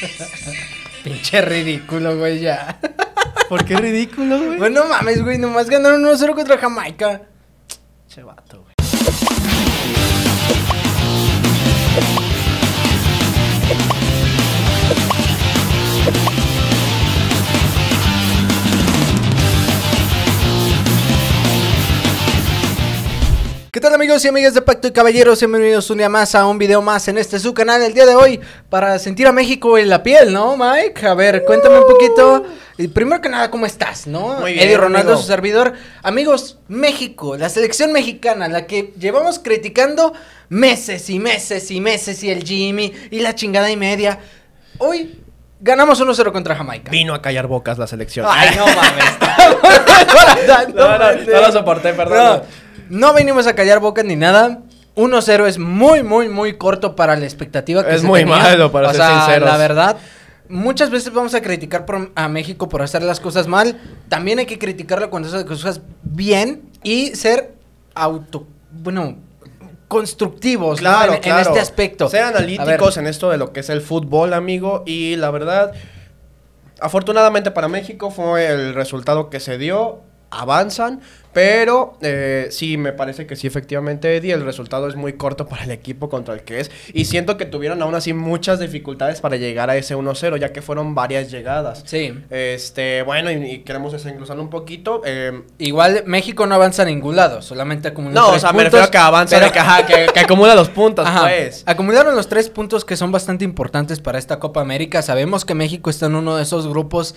Pinche ridículo, güey, ya. ¿Por qué ridículo, güey? Bueno, mames, güey, nomás ganaron 1-0 contra Jamaica. Che vato, ¿Qué tal amigos y amigas de Pacto y Caballeros? Bienvenidos un día más a un video más en este su canal el día de hoy para sentir a México en la piel, ¿no, Mike? A ver, cuéntame un poquito. Primero que nada, ¿cómo estás, no? Muy bien, Eddie Ronaldo, su servidor. Amigos, México, la selección mexicana, la que llevamos criticando meses y meses y meses y el Jimmy y la chingada y media. Hoy Ganamos 1-0 contra Jamaica. Vino a callar bocas la selección. Ay, no mames. no, no, no, no, lo soporté, perdón. No venimos a callar boca ni nada. 1-0 es muy, muy, muy corto para la expectativa que es muy malo, para ser La verdad, muchas veces vamos a criticar a México por hacer las cosas mal. También hay que criticarlo cuando hace las cosas bien y ser auto. Bueno, constructivos en, este aspecto. Ser analíticos en esto de lo que es el fútbol, amigo. Y la verdad, afortunadamente para México fue el resultado que se dio avanzan, pero eh, sí, me parece que sí, efectivamente, Eddie, el resultado es muy corto para el equipo contra el que es. Y siento que tuvieron aún así muchas dificultades para llegar a ese 1-0, ya que fueron varias llegadas. Sí. Este, bueno, y, queremos desenglosarlo un poquito. Em, Igual México no avanza a ningún lado, solamente acumula No, o sea, me refiero a que avanza, que, acumula los puntos, pues. Acumularon los tres puntos que son bastante importantes para esta Copa América. Sabemos que México está en uno de esos grupos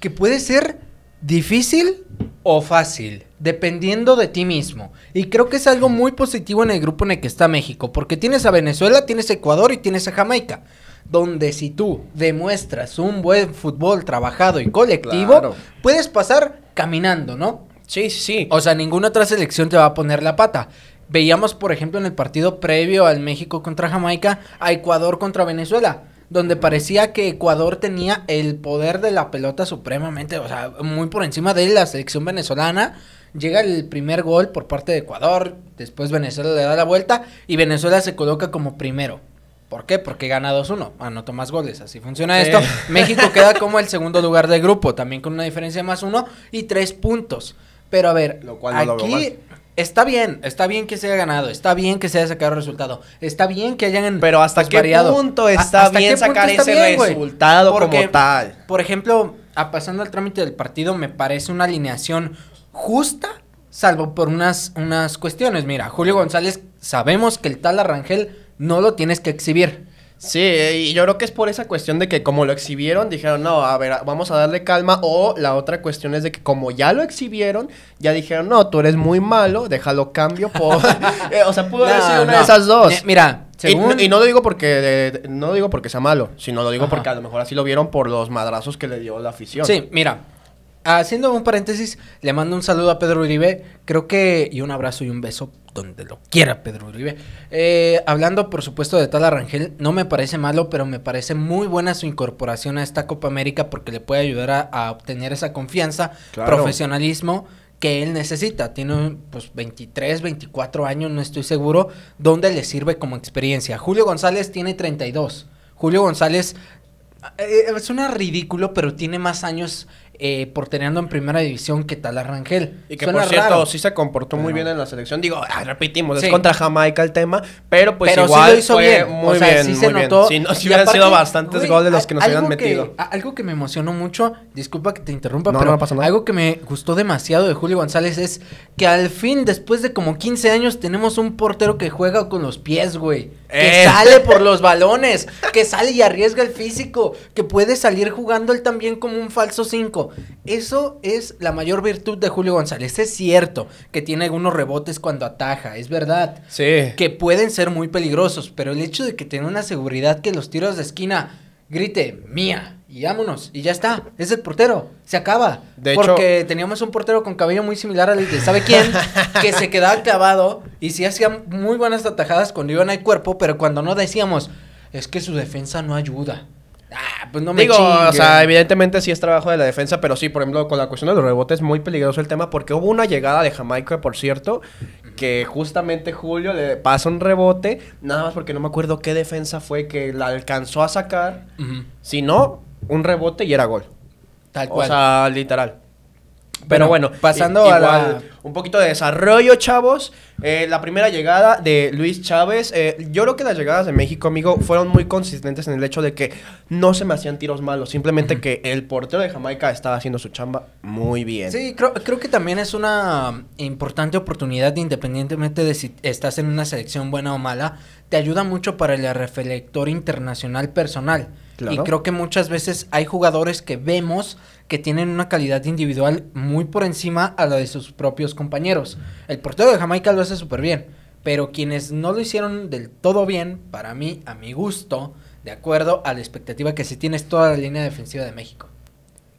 que puede ser difícil o fácil, dependiendo de ti mismo. Y creo que es algo muy positivo en el grupo en el que está México, porque tienes a Venezuela, tienes a Ecuador y tienes a Jamaica. Donde si tú demuestras un buen fútbol trabajado y colectivo, puedes pasar caminando, ¿no? Sí, sí, sí. O sea, ninguna otra selección te va a poner la pata. Veíamos, por ejemplo, en el partido previo al México contra Jamaica, a Ecuador contra Venezuela donde parecía que Ecuador tenía el poder de la pelota supremamente, o sea, muy por encima de la selección venezolana. Llega el primer gol por parte de Ecuador, después Venezuela le da la vuelta y Venezuela se coloca como primero. ¿Por qué? Porque gana 2-1, anota ah, más goles, así funciona esto. México queda como el segundo lugar del grupo, también con una diferencia más uno y tres puntos. Pero a ver, lo cual aquí Está bien, está bien que se haya ganado, está bien que se haya sacado el resultado, está bien que hayan. Pero hasta pues, qué punto está bien sacar ese resultado como tal. Por ejemplo, a pasando al trámite del partido, me parece una alineación justa, salvo por unas, unas cuestiones. Mira, Julio González, sabemos que el tal Arrangel no lo tienes que exhibir. Sí, y yo creo que es por esa cuestión de que como lo exhibieron, dijeron, no, a ver, vamos a darle calma. O la otra cuestión es de que como ya lo exhibieron, ya dijeron, no, tú eres muy malo, déjalo cambio por... o sea, pudo haber sido una de esas dos. mira, Y, no lo digo porque no lo digo porque sea malo, sino lo digo porque a lo mejor así lo vieron por los madrazos que le dio la afición. Sí, mira, haciendo un paréntesis, le mando un saludo a Pedro Uribe. Creo que. Y un abrazo y un beso donde lo quiera, Pedro Uribe. Eh, hablando, por supuesto, de tal no me parece malo, pero me parece muy buena su incorporación a esta Copa América porque le puede ayudar a, obtener esa confianza, profesionalismo que él necesita. Tiene pues 23, 24 años, no estoy seguro, donde le sirve como experiencia. Julio González tiene 32. Julio González eh, es suena ridículo, pero tiene más años eh, por teniendo en primera división que tal Rangel. Y que por cierto, sí se comportó muy bien en la selección. Digo, ah, repetimos, es contra Jamaica el tema, pero pues igual bien. muy bien, se Notó. Si, hubieran sido bastantes goles los que nos hubieran metido. algo que me emocionó mucho, disculpa que te interrumpa, pero no pasa nada. algo que me gustó demasiado de Julio González es que al fin, después de como 15 años, tenemos un portero que juega con los pies, güey. Que eh. sale por los balones, que sale y arriesga el físico, que puede salir jugando él también como un falso 5. Eso es la mayor virtud de Julio González. Es cierto que tiene algunos rebotes cuando ataja, es verdad. Sí. Que pueden ser muy peligrosos, pero el hecho de que tenga una seguridad que los tiros de esquina grite, mía. Y vámonos, y ya está, es el portero, se acaba. De porque teníamos un portero con cabello muy similar al de sabe quién, que se quedaba clavado y sí hacía muy buenas atajadas cuando iban al cuerpo, pero cuando no decíamos, es que su defensa no ayuda. Ah, pues no me Digo, o sea, evidentemente sí es trabajo de la defensa, pero sí, por ejemplo, con la cuestión de los rebotes, muy peligroso el tema, porque hubo una llegada de Jamaica, por cierto, que justamente Julio le pasa un rebote, nada más porque no me acuerdo qué defensa fue que la alcanzó a sacar, sino si no, un rebote y era gol. Tal cual. O sea, literal. Pero bueno, pasando a un poquito de desarrollo, chavos. Eh, la primera llegada de Luis Chávez, eh, yo creo que las llegadas de México, amigo, fueron muy consistentes en el hecho de que no se me hacían tiros malos, simplemente que el portero de Jamaica estaba haciendo su chamba muy bien. Sí, creo, creo que también es una mm, importante oportunidad, independientemente de si estás en una selección buena o mala, te ayuda mucho para el reflector internacional personal. Y creo que muchas veces hay jugadores que vemos que tienen una calidad individual muy por encima a la de sus propios compañeros. El portero de Jamaica lo hace súper bien, pero quienes no lo hicieron del todo bien, para mí, a mi gusto, de acuerdo a la expectativa que tiene tienes toda la línea defensiva de México.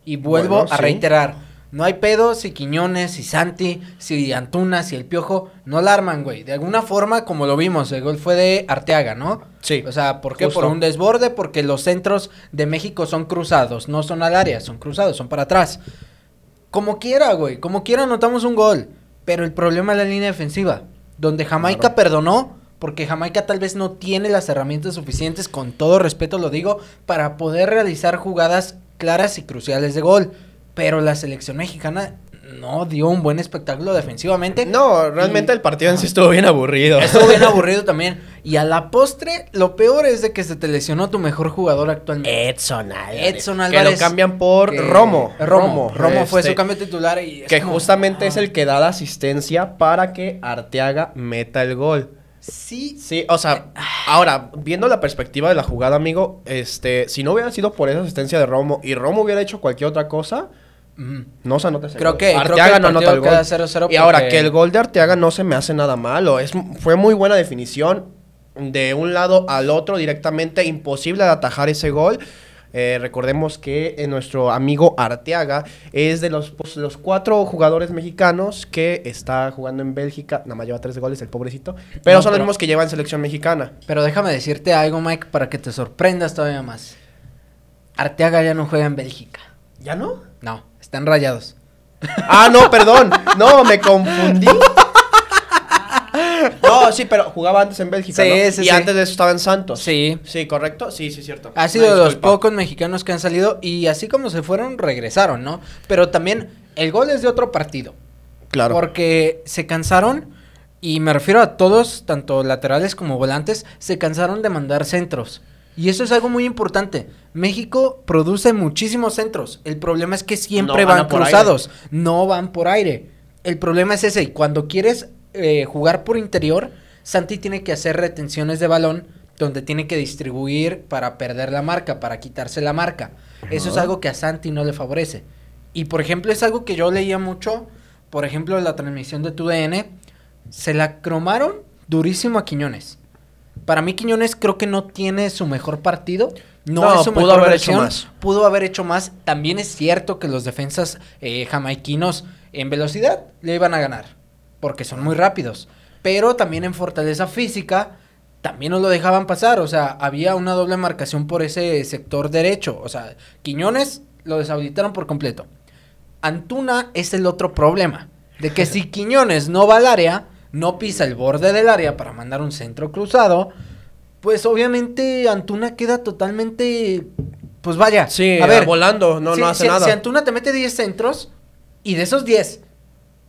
Y vuelvo a reiterar, no hay pedo si Quiñones, si Santi, si Antuna, si el Piojo no la arman, güey. De alguna forma, como lo vimos, el gol fue de Arteaga, ¿no? Sí. O sea, ¿por qué? Por un desborde, porque los centros de México son cruzados, no son al área, son cruzados, son para atrás. Como quiera, güey, como quiera anotamos un gol. Pero el problema es la línea defensiva, donde Jamaica perdonó, porque Jamaica tal vez no tiene las herramientas suficientes, con todo respeto lo digo, para poder realizar jugadas claras y cruciales de gol pero la selección mexicana no dio un buen espectáculo defensivamente. No, realmente el partido en sí estuvo bien aburrido. Estuvo bien aburrido también. Y a la postre, lo peor es de que se te lesionó tu mejor jugador actualmente. Edson Álvarez. Edson Álvarez. Que lo cambian por Romo. Romo. Romo, fue su este, cambio titular. que justamente es el que da la asistencia para que Arteaga meta el gol. Sí. Sí, o sea, ah. ahora, viendo la perspectiva de la jugada, amigo, este, si no hubiera sido por esa asistencia de Romo y Romo hubiera hecho cualquier otra cosa, no se anota creo Que, Arteaga no anota el gol. Y ahora, que el gol de Arteaga no se me hace nada malo. Es, fue muy buena definición. De un lado al otro, directamente imposible de atajar ese gol. Eh, recordemos que eh, nuestro amigo Arteaga es de los, pues, los cuatro jugadores mexicanos que está jugando en Bélgica. Nada más lleva tres goles, el pobrecito. Pero son los mismos que llevan selección mexicana. Pero déjame decirte algo, Mike, para que te sorprendas todavía más. Arteaga ya no juega en Bélgica. ¿Ya no? No. Están rayados. Ah, no, perdón. No, me confundí. No, sí, pero jugaba antes en Bélgica. Sí, ¿no? sí, y antes de eso estaba en Santos. Sí. Sí, correcto. Sí, sí, cierto. Ha sido de los pocos mexicanos que han salido y así como se fueron, regresaron, ¿no? Pero también el gol es de otro partido. Claro. Porque se cansaron, y me refiero a todos, tanto laterales como volantes, se cansaron de mandar centros. Y eso es algo muy importante. México produce muchísimos centros. El problema es que siempre van, cruzados, no van por aire. El problema es ese. Y Cuando quieres eh, jugar por interior, Santi tiene que hacer retenciones de balón donde tiene que distribuir para perder la marca, para quitarse la marca. Eso es algo que a Santi no le favorece. Y por ejemplo, es algo que yo leía mucho, por ejemplo, la transmisión de tu DN. se la cromaron durísimo a Quiñones. Para mí Quiñones creo que no tiene su mejor partido. No, es pudo haber hecho más. Pudo haber hecho más. También es cierto que los defensas eh, jamaiquinos en velocidad le iban a ganar. Porque son muy rápidos. Pero también en fortaleza física también nos lo dejaban pasar. O sea, había una doble marcación por ese sector derecho. O sea, Quiñones lo deshabilitaron por completo. Antuna es el otro problema. De que si Quiñones no va al área no pisa el borde del área para mandar un centro cruzado, pues obviamente Antuna queda totalmente, pues vaya, sí, a ver, volando, no, no hace nada. Si Antuna te mete 10 centros y de esos 10,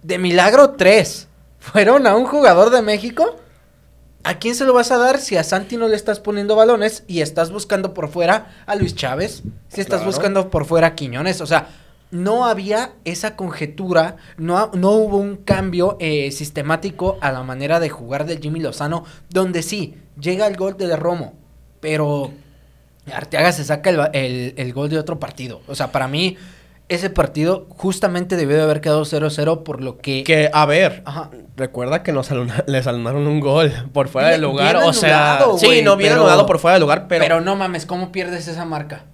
de milagro 3 fueron a un jugador de México, ¿a quién se lo vas a dar si a Santi no le estás poniendo balones y estás buscando por fuera a Luis Chávez? Si estás buscando por fuera a Quiñones, o sea, no había esa conjetura, no, no hubo un cambio eh, sistemático a la manera de jugar del Jimmy Lozano, donde sí, llega el gol de Romo, pero Arteaga se saca el, gol de otro partido. O sea, para mí, ese partido justamente debió de haber quedado 0-0 por lo que... Que, a ver, recuerda que nos aluna, les un gol por fuera de lugar, o sea... sí, no, hubiera por fuera de lugar, pero... Pero no mames, ¿cómo pierdes esa marca?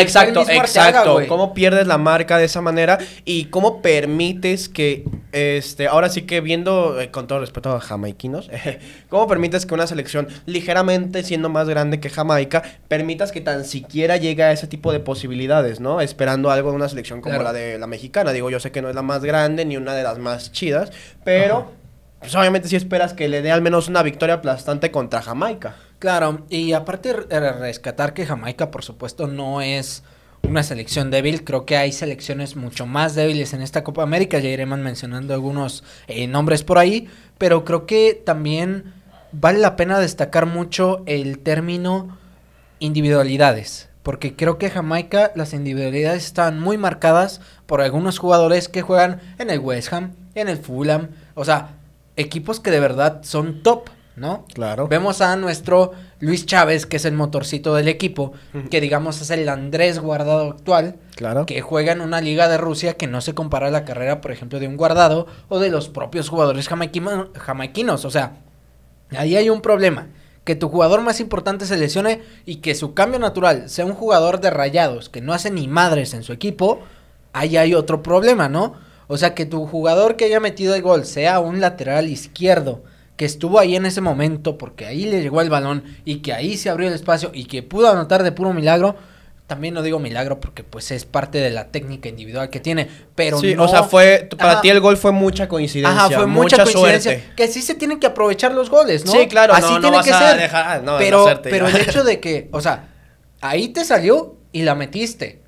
exacto, exacto. ¿Cómo pierdes la marca de esa manera? ¿Y cómo permites que, este, ahora sí que viendo, eh, con todo respeto a jamaiquinos, ¿cómo permites que una selección ligeramente siendo más grande que Jamaica, permitas que tan siquiera llegue a ese tipo de posibilidades, ¿no? Esperando algo de una selección como la de la mexicana. Digo, yo sé que no es la más grande ni una de las más chidas, pero pues obviamente sí esperas que le dé al menos una victoria aplastante contra Jamaica. Claro, y aparte rescatar que Jamaica, por supuesto, no es una selección débil. Creo que hay selecciones mucho más débiles en esta Copa América. Ya iremos mencionando algunos eh, nombres por ahí. Pero creo que también vale la pena destacar mucho el término individualidades. Porque creo que Jamaica las individualidades están muy marcadas por algunos jugadores que juegan en el West Ham, en el Fulham. O sea, equipos que de verdad son top, ¿no? Claro. Vemos a nuestro Luis Chávez, que es el motorcito del equipo, que digamos es el Andrés Guardado actual, claro. que juega en una liga de Rusia que no se compara a la carrera, por ejemplo, de un Guardado o de los propios jugadores jamaiquinos. O sea, ahí hay un problema. Que tu jugador más importante se lesione y que su cambio natural sea un jugador de rayados que no hace ni madres en su equipo, ahí hay otro problema, ¿no? O sea, que tu jugador que haya metido el gol sea un lateral izquierdo que estuvo ahí en ese momento porque ahí le llegó el balón y que ahí se abrió el espacio y que pudo anotar de puro milagro. También no digo milagro porque pues es parte de la técnica individual que tiene, pero sí, o sea, fue para ti el gol fue mucha coincidencia, Ajá, fue mucha, coincidencia, suerte. Que sí se tienen que aprovechar los goles, ¿no? Sí, claro, así tiene que ser. pero, pero el hecho de que, o sea, ahí te salió y la metiste.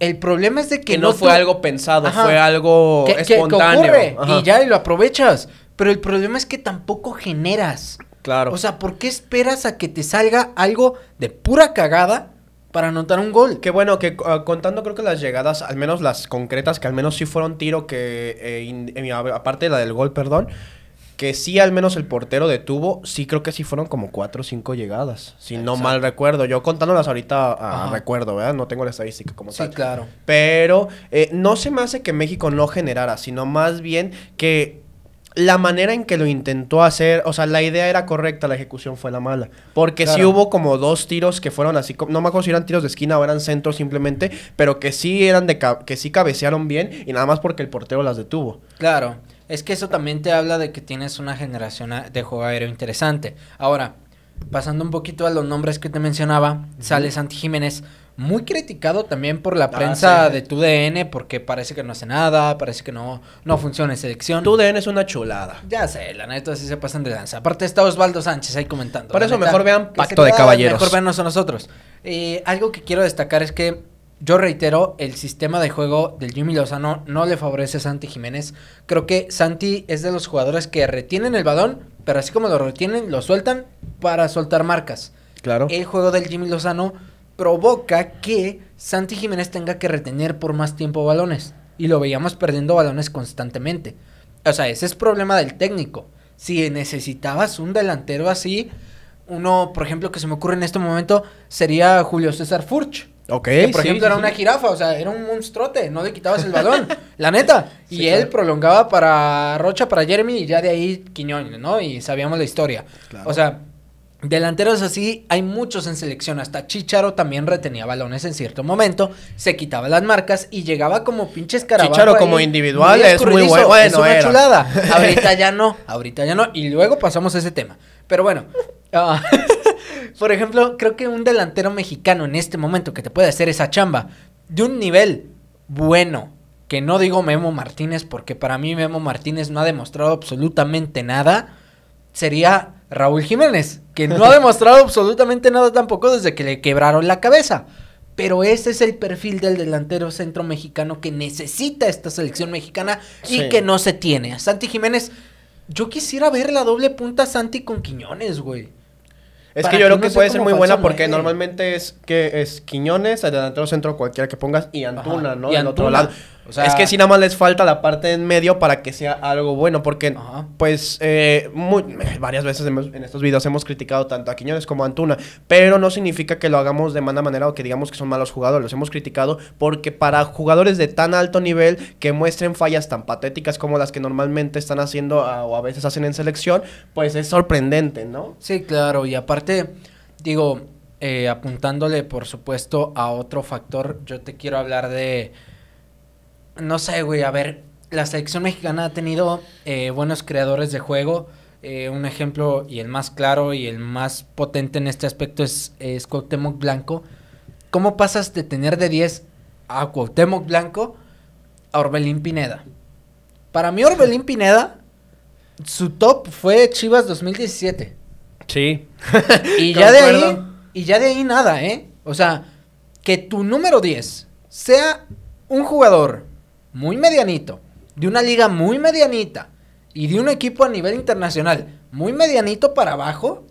El problema es de que, no, fue algo pensado, fue algo espontáneo. y ya y lo aprovechas. Pero el problema es que tampoco generas. Claro. O sea, ¿por qué esperas a que te salga algo de pura cagada para anotar un gol? Qué bueno, que ah, contando creo que las llegadas, al menos las concretas, que al menos sí fueron tiro, que eh, eh, aparte la del gol, perdón, que sí, al menos el portero detuvo, sí creo que sí fueron como cuatro o cinco llegadas, si no mal recuerdo. Yo contándolas ahorita recuerdo, ¿verdad? No tengo la estadística como tal. Sí, claro. Pero eh, no se me hace que México no generara, sino más bien que la manera en que lo intentó hacer, o sea, la idea era correcta, la ejecución fue la mala. Porque sí hubo como dos tiros que fueron así, no me acuerdo si eran tiros de esquina o eran centros simplemente, pero que sí eran de, que sí cabecearon bien y nada más porque el portero las detuvo. Claro. Es que eso también te habla de que tienes una generación de juego aéreo interesante. Ahora, pasando un poquito a los nombres que te mencionaba, sales sale Santi Jiménez, muy criticado también por la ah, prensa de tu DN, porque parece que no hace nada, parece que no, no funciona en selección. DN es una chulada. Ya sé, la neta sí se pasan de danza. Aparte está Osvaldo Sánchez ahí comentando. Por eso mejor vean Pacto de Caballeros. Mejor veannos a nosotros. Eh, algo que quiero destacar es que yo reitero, el sistema de juego del Jimmy Lozano no le favorece a Santi Jiménez. Creo que Santi es de los jugadores que retienen el balón, pero así como lo retienen, lo sueltan para soltar marcas. Claro. El juego del Jimmy Lozano provoca que Santi Jiménez tenga que retener por más tiempo balones. Y lo veíamos perdiendo balones constantemente. O sea, ese es problema del técnico. Si necesitabas un delantero así, uno, por ejemplo, que se me ocurre en este momento sería Julio César Furch Ok. por ejemplo, era una jirafa, o sea, era un monstruote, no le quitabas el balón, la neta. Y él prolongaba para Rocha, para Jeremy, y ya de ahí Quiñones, ¿no? Y sabíamos la historia. O sea, delanteros así hay muchos en selección. Hasta Chicharo también retenía balones en cierto momento, se quitaba las marcas y llegaba como pinches escarabajo. Chicharo como individual es muy bueno. es una chulada. ahorita ya no, ahorita ya no. Y luego pasamos a ese tema. Pero bueno. Ah, Por ejemplo, creo que un delantero mexicano en este momento que te puede hacer esa chamba de un nivel bueno, que no digo Memo Martínez, porque para mí Memo Martínez no ha demostrado absolutamente nada, sería Raúl Jiménez, que no ha demostrado absolutamente nada tampoco desde que le quebraron la cabeza. Pero ese es el perfil del delantero centro mexicano que necesita esta selección mexicana y que no se tiene. Santi Jiménez, yo quisiera ver la doble punta Santi con Quiñones, güey. Es que yo creo que puede ser muy buena porque normalmente es que es Quiñones, Adelante del centro cualquiera que pongas y Antuna, ¿no? Y Del otro lado es que si nada más les falta la parte en medio para que sea algo bueno, porque pues eh, varias veces en estos videos hemos criticado tanto a Quiñones como a Antuna, pero no significa que lo hagamos de mala manera o que digamos que son malos jugadores, los hemos criticado porque para jugadores de tan alto nivel que muestren fallas tan patéticas como las que normalmente están haciendo o a veces hacen en selección, pues es sorprendente, ¿no? Sí, claro, y aparte, digo, eh, apuntándole por supuesto a otro factor, yo te quiero hablar de no sé, güey, a ver, la selección mexicana ha tenido eh, buenos creadores de juego. Eh, un ejemplo y el más claro y el más potente en este aspecto es, Cuauhtémoc Blanco. ¿Cómo pasas de tener de 10 a Cuauhtémoc Blanco a Orbelín Pineda? Para mí Orbelín Pineda, su top fue Chivas 2017. Sí. y ya de ahí, y ya de ahí nada, ¿eh? O sea, que tu número 10 sea un jugador muy medianito, de una liga muy medianita y de un equipo a nivel internacional muy medianito para abajo,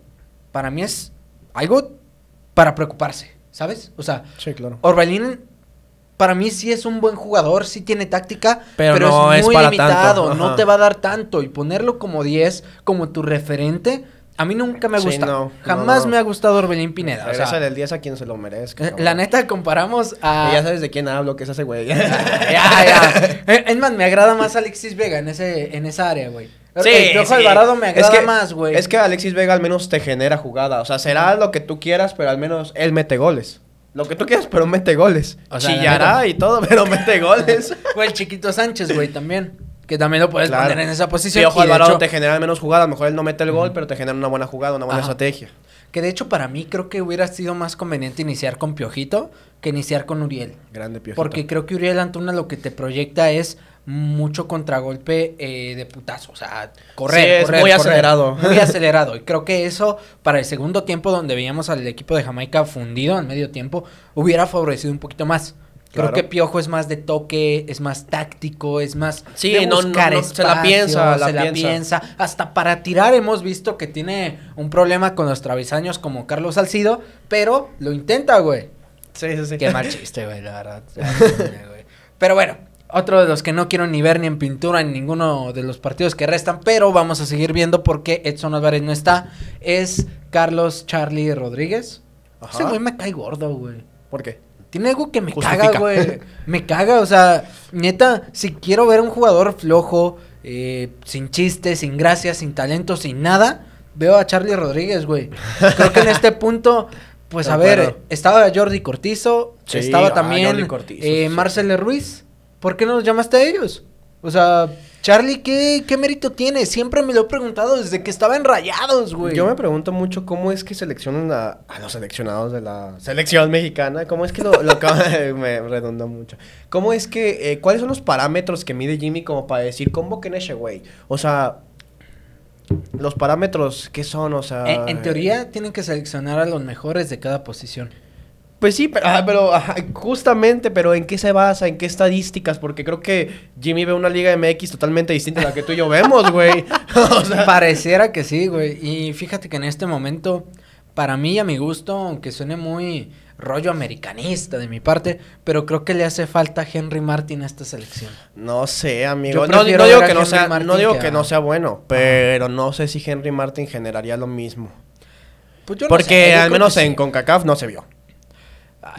para mí es algo para preocuparse, ¿sabes? O sea, sí, Orbelín para mí sí es un buen jugador, sí tiene táctica, pero, es muy limitado, no te va a dar tanto y ponerlo como 10, como tu referente, a mí nunca me ha gustado Jamás me ha gustado Orbelín Pineda. o sea, del 10 a quien se lo merezca. La neta, comparamos a. ya sabes de quién hablo, que es ese güey. ya, ya. Eh, es más, me agrada más Alexis Vega en, ese, en esa área, güey. Sí, Alvarado me agrada más, güey. Es que Alexis Vega al menos te genera jugada. O sea, será lo que tú quieras, pero al menos él mete goles. Lo que tú quieras, pero mete goles. O sea, Chillará y todo, pero mete goles. O el chiquito Sánchez, güey, también que también lo puedes poner en esa posición. Y ojo, varón te genera menos jugadas. mejor él no mete el gol, pero te genera una buena jugada, una buena estrategia. Que de hecho, para mí creo que hubiera sido más conveniente iniciar con Piojito que iniciar con Uriel. Grande Piojito. Porque creo que Uriel Antuna lo que te proyecta es mucho contragolpe eh, de putazo. O sea, correr, Muy acelerado. Muy acelerado. Y creo que eso, para el segundo tiempo, donde veíamos al equipo de Jamaica fundido al medio tiempo, hubiera favorecido un poquito más. Creo que Piojo es más de toque, es más táctico, es más sí, no, no, se la piensa, se la piensa. Hasta para tirar hemos visto que tiene un problema con los travesaños como Carlos Salcido, pero lo intenta, güey. Sí, sí, sí. Qué mal chiste, güey, la verdad. pero bueno, otro de los que no quiero ni ver ni en pintura en ninguno de los partidos que restan, pero vamos a seguir viendo por qué Edson Álvarez no está, es Carlos Charlie Rodríguez. Ajá. Ese güey me cae gordo, güey. ¿Por qué? Tiene algo que me caga, güey. Me caga, o sea, neta, si quiero ver a un jugador flojo, eh, sin chistes sin gracias sin talento, sin nada, veo a Charlie Rodríguez, güey. Creo que en este punto, pues a ver, estaba Jordi Cortizo, estaba ah, también eh, Marcelo Ruiz. ¿Por qué no los llamaste a ellos? O sea, Charlie, ¿qué, ¿qué mérito tiene? Siempre me lo he preguntado desde que estaba en Rayados, güey. Yo me pregunto mucho cómo es que seleccionan a, los seleccionados de la selección mexicana. ¿Cómo es que lo... lo me redonda mucho. ¿Cómo es que... Eh, ¿Cuáles son los parámetros que mide Jimmy como para decir convoquen a ese güey? O sea, los parámetros, ¿qué son? O sea... En, teoría, tienen que seleccionar a los mejores de cada posición. Pues sí, pero, justamente, pero ¿en qué se basa? ¿En qué estadísticas? Porque creo que Jimmy ve una Liga MX totalmente distinta a la que tú y yo vemos, güey. Pareciera que sí, güey. Y fíjate que en este momento, para mí y a mi gusto, aunque suene muy rollo americanista de mi parte, pero creo que le hace falta Henry Martin a esta selección. No sé, amigo. No, digo que no, sea, bueno, pero no sé si Henry Martin generaría lo mismo. Pues Porque al menos en CONCACAF no se vio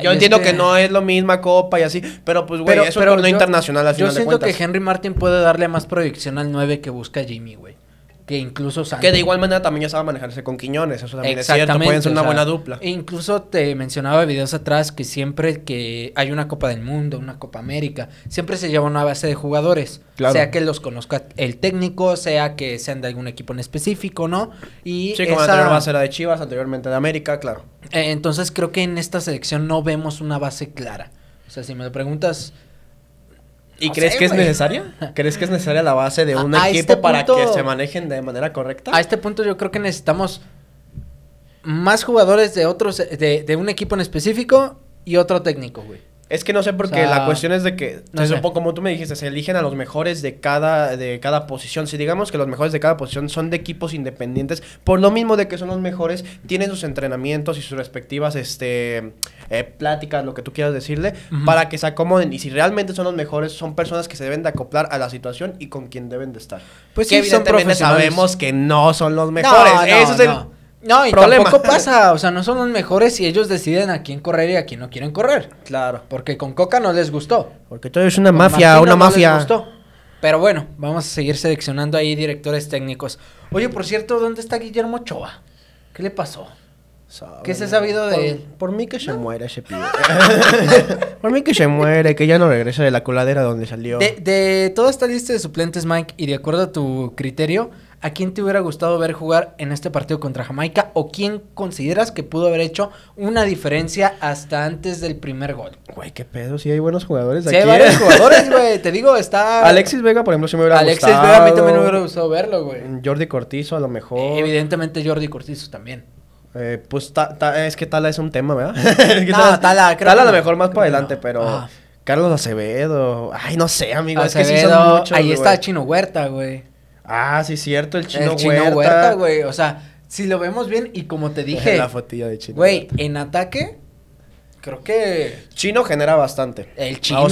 yo entiendo que no es lo misma copa y así, pero pues, güey, eso es torneo internacional Yo siento que Henry Martin puede darle más proyección al 9 que busca Jimmy, güey que incluso Que de igual manera también ya sabe manejarse con Quiñones, eso también es cierto, pueden ser una buena dupla. Incluso te mencionaba videos atrás que siempre que hay una Copa del Mundo, una Copa América, siempre se lleva una base de jugadores, sea que los conozca el técnico, sea que sean de algún equipo en específico, ¿no? Y sí, como la anterior base era de Chivas, anteriormente de América, claro. Eh, entonces creo que en esta selección no vemos una base clara. O sea, si me preguntas, ¿Y crees que es necesaria? ¿Crees que es necesaria la base de un equipo este para que se manejen de manera correcta? A este punto yo creo que necesitamos más jugadores de otros, de, de un equipo en específico y otro técnico, güey. Es que no sé porque la cuestión es de que, es un poco como tú me dijiste, se eligen a los mejores de cada, de cada posición. Si digamos que los mejores de cada posición son de equipos independientes, por lo mismo de que son los mejores, tienen sus entrenamientos y sus respectivas este, eh, pláticas, lo que tú quieras decirle, para que se acomoden. Y si realmente son los mejores, son personas que se deben de acoplar a la situación y con quien deben de estar. Pues evidentemente sabemos que no son los mejores. Eso no, y tampoco pasa, o sea, no son los mejores y ellos deciden a quién correr y a quién no quieren correr. Claro. Porque con Coca no les gustó. Porque todo es una mafia, una mafia. Pero bueno, vamos a seguir seleccionando ahí directores técnicos. Oye, por cierto, ¿dónde está Guillermo Choa? ¿Qué le pasó? ¿Qué se ha sabido de por, él? Por mí que se muere muera ese pibe. por mí que se muere, que ya no regresa de la coladera donde salió. De, de toda esta lista de suplentes, Mike, y de acuerdo a tu criterio, ¿a quién te hubiera gustado ver jugar en este partido contra Jamaica? ¿O quién consideras que pudo haber hecho una diferencia hasta antes del primer gol? Güey, qué pedo, sí hay buenos jugadores aquí. Sí hay varios eh. jugadores, güey, te digo, está... Alexis Vega, por ejemplo, sí me hubiera Alexis gustado. Alexis Vega a mí también me hubiera gustado verlo, güey. Jordi Cortizo, a lo mejor. evidentemente Jordi Cortizo también. Eh, pues es que Tala es un tema, ¿verdad? no, Tala, creo Tala a lo mejor más para adelante, pero... Ah. Carlos Acevedo. Ay, no sé, amigo. Acevedo, es que sí son muchos, Ahí está Chino Huerta, güey. Ah, sí, cierto, el chino, el chino huerta. güey. O sea, si lo vemos bien, y como te dije. la fotilla de chino. Güey, en ataque, creo que. Chino genera bastante. El chino,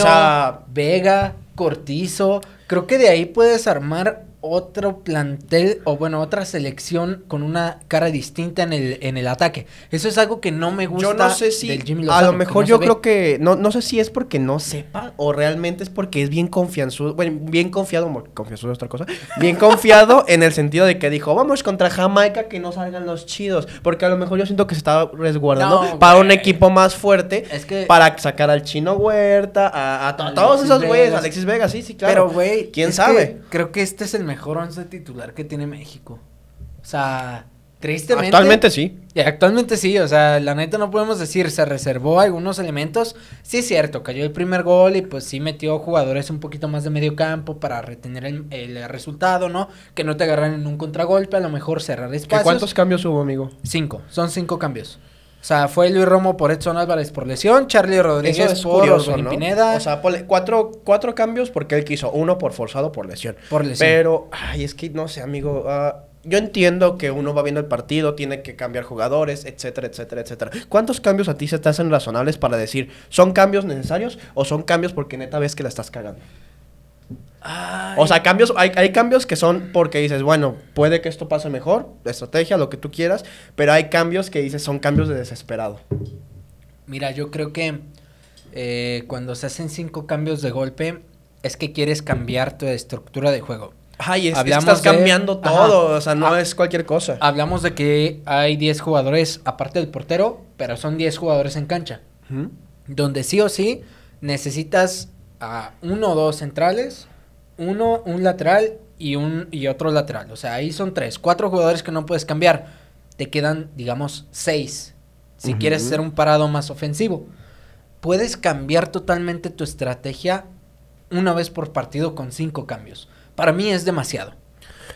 Vega, Cortizo. Creo que de ahí puedes armar otro plantel o bueno, otra selección con una cara distinta en el, en el ataque. Eso es algo que no me gusta del Jimmy A lo mejor yo creo que no, no sé si es porque no sepa o realmente es porque es bien confianzudo, bueno, bien confiado, confianzudo es otra cosa, bien confiado en el sentido de que dijo, vamos contra Jamaica que no salgan los chidos, porque a lo mejor yo siento que se estaba resguardando para un equipo más fuerte, es que... para sacar al Chino Huerta, a, todos esos güeyes, Alexis Vega, sí, sí, claro. Pero güey, quién sabe. Creo que este es el mejor once titular que tiene México. O sea, tristemente. Actualmente sí. Eh, actualmente sí, o sea, la neta no podemos decir, se reservó algunos elementos. Sí es cierto, cayó el primer gol y pues sí metió jugadores un poquito más de medio campo para retener el, resultado, ¿no? Que no te agarran en un contragolpe, a lo mejor cerrar espacios. ¿Cuántos cambios hubo, amigo? Cinco, son cinco cambios. O sea, fue Luis Romo por Edson Álvarez por lesión, Charlie Rodríguez por O sea, cuatro, cambios porque él quiso. Uno por forzado, por lesión. Por Pero, ay, es que no sé, amigo. Ah, yo entiendo que uno va viendo el partido, tiene que cambiar jugadores, etcétera, etcétera, etcétera. ¿Cuántos cambios a ti se te hacen razonables para decir son cambios necesarios o son cambios porque neta ves que la estás cagando? O sea, cambios, hay, cambios que son porque dices, bueno, puede que esto pase mejor, estrategia, lo que tú quieras, pero hay cambios que dices, son cambios de desesperado. Mira, yo creo que eh, cuando se hacen cinco cambios de golpe, es que quieres cambiar tu estructura de juego. Ay, es, que estás cambiando todo, o sea, no ah, es cualquier cosa. Hablamos de que hay 10 jugadores aparte del portero, pero son 10 jugadores en cancha. Donde sí o sí necesitas a uno o dos centrales, uno, un lateral y, un, y otro lateral. O sea, ahí son tres, cuatro jugadores que no puedes cambiar. Te quedan, digamos, seis. Si quieres ser un parado más ofensivo, puedes cambiar totalmente tu estrategia una vez por partido con cinco cambios. Para mí es demasiado.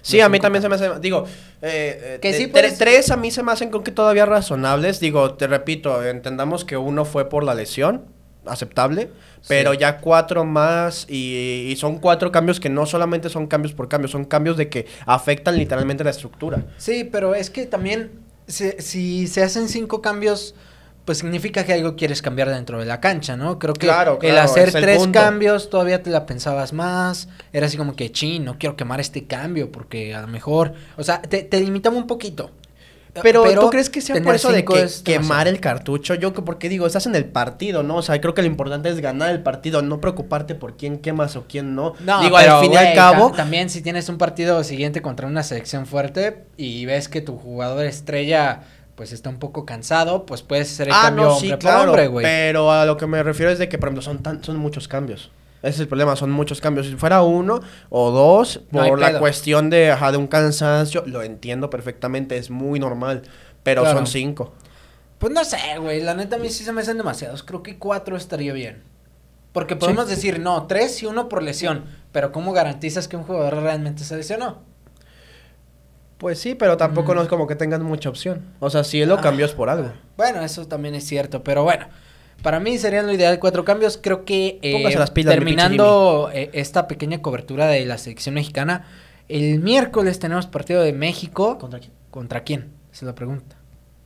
Sí, a mí también se me hace, digo, eh, eh, que tres a mí se me hacen con que todavía razonables, digo, te repito, entendamos que uno fue por la lesión, aceptable, pero ya cuatro más y, son cuatro cambios que no solamente son cambios por cambios, son cambios de que afectan literalmente la estructura. Sí, pero es que también si, se hacen cinco cambios, pues significa que algo quieres cambiar dentro de la cancha, ¿no? Creo que el hacer tres cambios todavía te la pensabas más, era así como que, ching, no quiero quemar este cambio porque a lo mejor, o sea, te, te limitaba un poquito. Eh, pero, ¿tú crees que sea por eso de que, quemar el cartucho? Yo, porque digo, estás en el partido, ¿no? O sea, creo que lo importante es ganar el partido, no preocuparte por quién quemas o quién no. no al fin y al cabo. también, si tienes un partido siguiente contra una selección fuerte y ves que tu jugador estrella pues está un poco cansado, pues puedes ser el ah, cambio hombre güey. Pero a lo que me refiero es de que, por ejemplo, son, son muchos cambios. Ese es el problema, son muchos cambios. Si fuera uno o dos, por la cuestión de, ajá, de un cansancio, lo entiendo perfectamente, es muy normal, pero son cinco. Pues no sé, güey, la neta a mí sí se me hacen demasiados, creo que cuatro estaría bien. Porque podemos decir, no, tres y uno por lesión, pero ¿cómo garantizas que un jugador realmente se lesionó? Pues sí, pero tampoco mm. no es como que tengan mucha opción. O sea, si él lo ah. cambias por algo. Bueno, eso también es cierto, pero bueno. Para mí serían lo ideal cuatro cambios. Creo que eh, terminando eh, esta pequeña cobertura de la selección mexicana, el miércoles tenemos partido de México. ¿Contra quién? ¿Contra quién? Se la pregunta.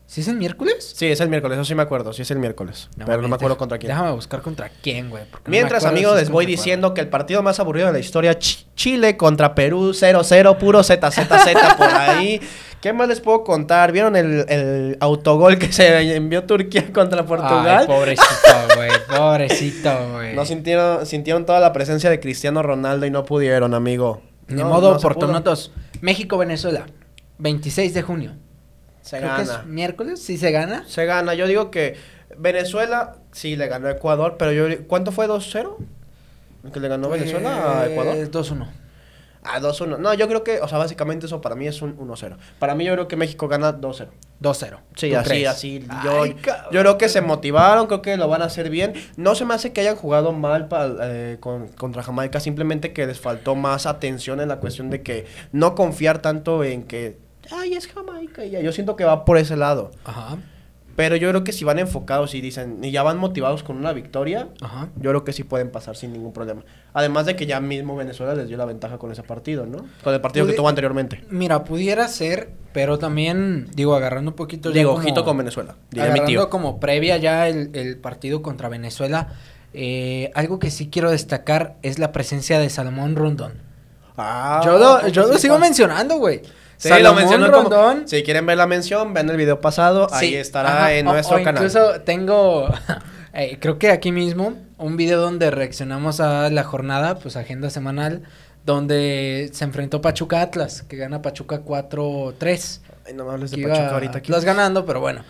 ¿Sí es el miércoles? Sí, es el miércoles, eso sí me acuerdo, sí es el miércoles. pero no me acuerdo contra quién. Déjame buscar contra quién, güey. Mientras, amigos, les voy diciendo que el partido más aburrido de la historia, Chile contra Perú, 0-0, puro ZZZ por ahí. ¿Qué más les puedo contar? ¿Vieron el, autogol que se envió Turquía contra Portugal? Ay, pobrecito, güey. pobrecito, güey. No sintieron, sintieron toda la presencia de Cristiano Ronaldo y no pudieron, amigo. De modo, oportunos. México-Venezuela. 26 de junio. Se gana. miércoles, sí se gana. Se gana. Yo digo que Venezuela sí le ganó a Ecuador, pero yo. ¿Cuánto fue 2-0? ¿Que le ganó pues, Venezuela a Ecuador? 2-1. A 2-1. No, yo creo que, o sea, básicamente eso para mí es un 1-0. Para mí yo creo que México gana 2-0. 2-0. Sí, así, así. Yo, creo que se motivaron, creo que lo van a hacer bien. No se me hace que hayan jugado mal eh, contra Jamaica, simplemente que les faltó más atención en la cuestión de que no confiar tanto en que, ay, es Jamaica. Y ya. Yo siento que va por ese lado. Ajá. Pero yo creo que si van enfocados y dicen, y ya van motivados con una victoria, yo creo que sí pueden pasar sin ningún problema. Además de que ya mismo Venezuela les dio la ventaja con ese partido, ¿no? Con el partido que tuvo anteriormente. Mira, pudiera ser, pero también, digo, agarrando un poquito. Digo, como, ojito con Venezuela. Agarrando como previa ya el, partido contra Venezuela, eh, algo que sí quiero destacar es la presencia de Salomón Rondón. Ah, yo yo lo sigo mencionando, güey. Sí, Salomón lo Rondón. si quieren ver la mención, ven el video pasado, ahí estará en nuestro canal. Incluso tengo, eh, creo que aquí mismo, un video donde reaccionamos a la jornada, pues agenda semanal, donde se enfrentó Pachuca Atlas, que gana Pachuca 4-3. Ay, no me hables de Pachuca ahorita aquí. Los ganando, pero bueno.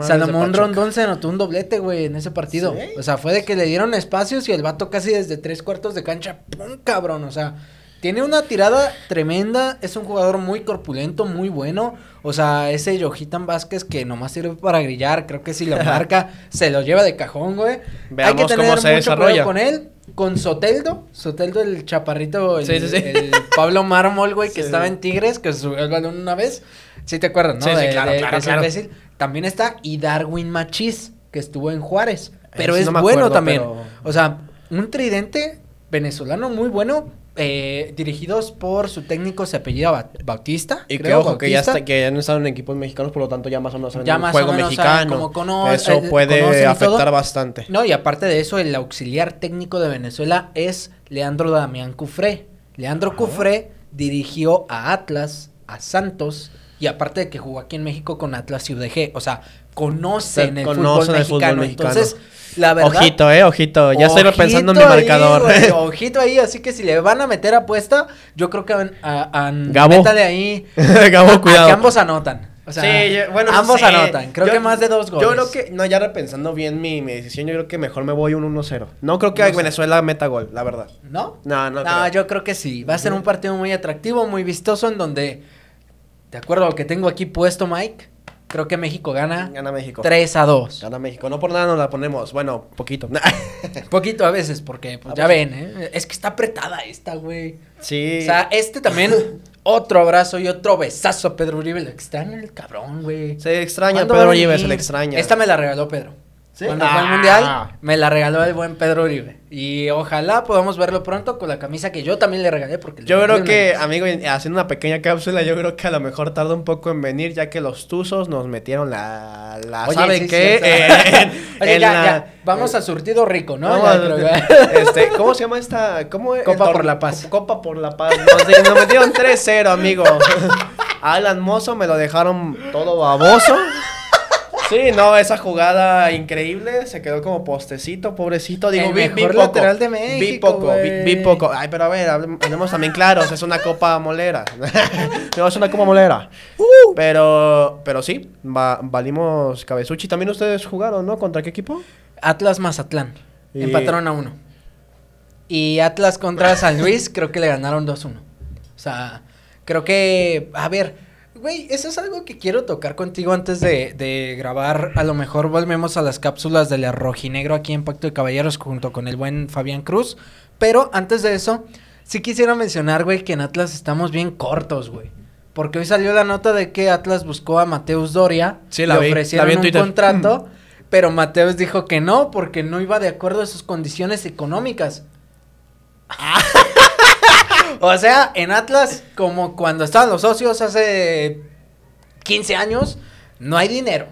Salomón Rondón se anotó un doblete, güey, en ese partido. O sea, fue de que le dieron espacios y el vato casi desde tres cuartos de cancha, ¡pum! cabrón. O sea, tiene una tirada tremenda, es un jugador muy corpulento, muy bueno. O sea, ese Yojitan Vázquez que nomás sirve para grillar, creo que si lo marca, se lo lleva de cajón, güey. Hay que tener mucho desarrolla. con él, con Soteldo, Soteldo el chaparrito, el, Pablo Mármol, güey, que estaba en Tigres, que subió el balón una vez. Sí te acuerdas, ¿no? Sí, claro, claro, Imbécil. También está y Darwin Machis, que estuvo en Juárez, pero es bueno también. O sea, un tridente venezolano muy bueno eh, dirigidos por su técnico, se apellida Bautista. Y creo, que ojo, que ya, que ya no están en equipos mexicanos, por lo tanto ya más o menos saben el juego mexicano. eso eh, puede afectar bastante. No, y aparte de eso, el auxiliar técnico de Venezuela es Leandro Damián Cufré. Leandro ah. Cufré dirigió a Atlas, a Santos, y aparte de que jugó aquí en México con Atlas y UDG, o sea, conocen el, fútbol, mexicano. Entonces, la verdad. Ojito, eh, ojito. Ya estoy repensando mi marcador. ojito ahí, así que si le van a meter apuesta, yo creo que a, a, Gabo. ahí. Gabo, cuidado. que ambos anotan. O sea, sí, bueno, pues ambos anotan. Creo que más de dos goles. Yo creo que, no, ya repensando bien mi, decisión, yo creo que mejor me voy un 1-0. No creo que Venezuela meta gol, la verdad. ¿No? No, no. No, yo creo que sí. Va a ser un partido muy atractivo, muy vistoso, en donde de acuerdo lo que tengo aquí puesto, Mike, creo que México gana. Gana México. 3 a 2. Gana México. No por nada nos la ponemos. Bueno, poquito. poquito a veces, porque pues, ya ven, ¿eh? Es que está apretada esta, güey. Sí. O sea, este también. otro abrazo y otro besazo Pedro Uribe. Lo extraña el cabrón, güey. Se extraña, Pedro Uribe se le extraña. Esta me la regaló Pedro. Cuando fue al ah. mundial, me la regaló el buen Pedro Uribe. Y ojalá podamos verlo pronto con la camisa que yo también le regalé. porque Yo creo que, amigo, haciendo una pequeña cápsula, yo creo que a lo mejor tarda un poco en venir, ya que los Tuzos nos metieron la. la ¿Saben qué? ya, ya. Vamos a surtido rico, ¿no? Este, ¿Cómo se llama esta? ¿Cómo Copa por la Paz. Copa por la Paz. Nos, nos metieron 3-0, amigo. Alan Mozo me lo dejaron todo baboso. Sí, no, esa jugada increíble. Se quedó como postecito, pobrecito. Digo, vi, poco, lateral de vi poco, vi, poco. Ay, pero a ver, hablemos también claros. Es una copa molera. no, es una copa molera. Uh. Pero, pero sí, valimos Cabezuchi. También ustedes jugaron, ¿no? ¿Contra qué equipo? Atlas más Atlán. Empataron a uno. Y Atlas contra San Luis, creo que le ganaron 2-1. O sea, creo que, a ver Güey, eso es algo que quiero tocar contigo antes de, grabar. A lo mejor volvemos a las cápsulas del la rojinegro aquí en Pacto de Caballeros junto con el buen Fabián Cruz. Pero antes de eso, sí quisiera mencionar, güey, que en Atlas estamos bien cortos, güey. Porque hoy salió la nota de que Atlas buscó a Mateus Doria. Sí, le ofrecieron un contrato. Mm. Pero Mateus dijo que no, porque no iba de acuerdo a sus condiciones económicas. O sea, en Atlas, como cuando estaban los socios hace 15 años, no hay dinero.